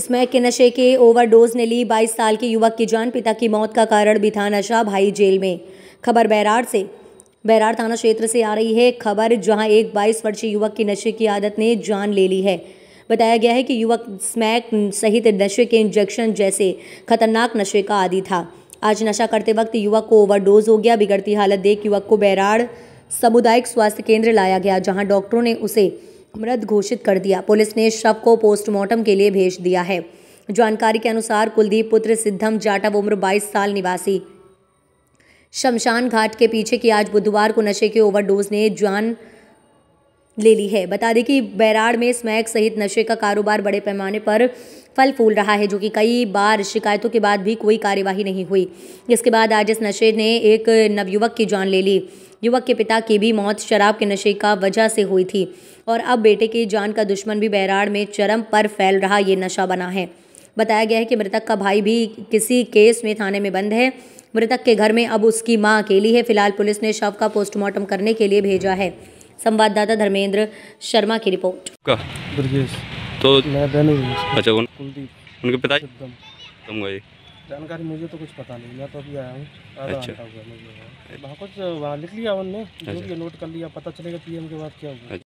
Smack के नशे के ओवरडोज ने ली 22 साल के युवक की जान पिता की मौत का कारण भी था नशा भाई जेल में खबर बैराड़ से बैराड़ थाना क्षेत्र से आ रही है खबर जहां एक 22 वर्षीय युवक की नशे की आदत ने जान ले ली है बताया गया है कि युवक स्मैक सहित नशे के इंजेक्शन जैसे खतरनाक नशे का आदि था आज नशा करते वक्त युवक को ओवरडोज हो गया बिगड़ती हालत देख युवक को बैराड़ सामुदायिक स्वास्थ्य केंद्र लाया गया जहाँ डॉक्टरों ने उसे मृत घोषित कर दिया पुलिस ने शव को पोस्टमार्टम के लिए भेज दिया है जानकारी के अनुसार कुलदीप पुत्र सिद्धम जाटव उम्र 22 साल निवासी शमशान घाट के पीछे की आज बुधवार को नशे के ओवरडोज ने जान ले ली है बता दें कि बैराड़ में स्मैक सहित नशे का कारोबार बड़े पैमाने पर फल फूल रहा है जो कि कई बार शिकायतों के बाद भी कोई कार्यवाही नहीं हुई इसके बाद आज इस नशे ने एक नवयुवक की जान ले ली युवक के पिता की भी मौत शराब के नशे का वजह से हुई थी और अब बेटे की जान का दुश्मन भी बैराड़ में चरम पर फैल रहा ये नशा बना है बताया गया है कि मृतक का भाई भी किसी केस में थाने में बंद है मृतक के घर में अब उसकी मां अकेली है फिलहाल पुलिस ने शव का पोस्टमार्टम करने के लिए भेजा है संवाददाता धर्मेंद्र शर्मा की रिपोर्ट तो अच्छा कुलदीप उनके पिता तुम गए जानकारी मुझे तो कुछ पता नहीं मैं तो अभी आया हूँ अच्छा वहाँ कुछ वहाँ लिख लिया उनने अच्छा। नोट कर लिया पता चलेगा पीएम के बाद क्या हुआ अच्छा।